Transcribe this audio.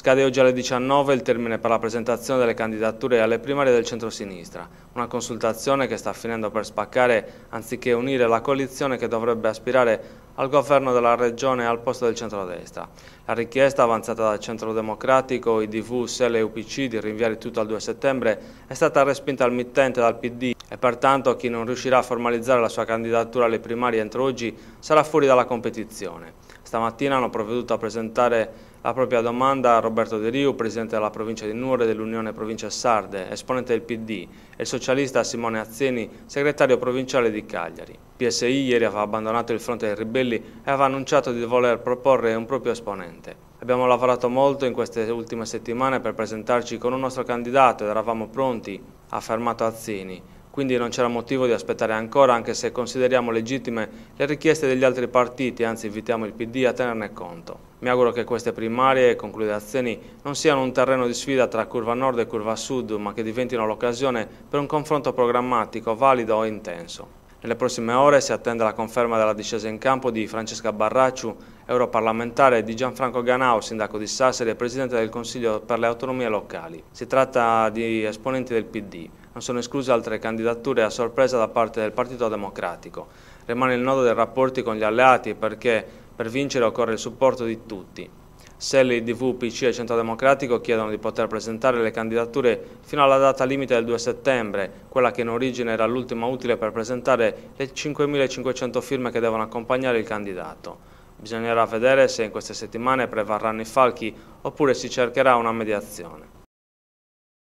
Scade oggi alle 19 il termine per la presentazione delle candidature alle primarie del centro-sinistra, una consultazione che sta finendo per spaccare anziché unire la coalizione che dovrebbe aspirare al governo della regione al posto del centrodestra. La richiesta avanzata dal Centro Democratico, IDV, SEL e UPC di rinviare tutto al 2 settembre è stata respinta al mittente dal PD e pertanto chi non riuscirà a formalizzare la sua candidatura alle primarie entro oggi sarà fuori dalla competizione. Stamattina hanno provveduto a presentare la propria domanda a Roberto De Rio, presidente della provincia di Nuoro e dell'Unione Provincia Sarde, esponente del PD, e il socialista Simone Azzeni, segretario provinciale di Cagliari. PSI ieri aveva abbandonato il fronte dei ribelli e aveva annunciato di voler proporre un proprio esponente. Abbiamo lavorato molto in queste ultime settimane per presentarci con un nostro candidato ed eravamo pronti, ha affermato Azzeni quindi non c'era motivo di aspettare ancora anche se consideriamo legittime le richieste degli altri partiti, anzi invitiamo il PD a tenerne conto. Mi auguro che queste primarie e concludazioni non siano un terreno di sfida tra curva nord e curva sud, ma che diventino l'occasione per un confronto programmatico valido e intenso. Nelle prossime ore si attende la conferma della discesa in campo di Francesca Barracciu, europarlamentare, e di Gianfranco Ganao, sindaco di Sassari e presidente del Consiglio per le autonomie locali. Si tratta di esponenti del PD non sono escluse altre candidature a sorpresa da parte del Partito Democratico. Rimane il nodo dei rapporti con gli alleati perché per vincere occorre il supporto di tutti. Se l'IDV, PC e Centro Democratico chiedono di poter presentare le candidature fino alla data limite del 2 settembre, quella che in origine era l'ultima utile per presentare le 5.500 firme che devono accompagnare il candidato. Bisognerà vedere se in queste settimane prevarranno i falchi oppure si cercherà una mediazione.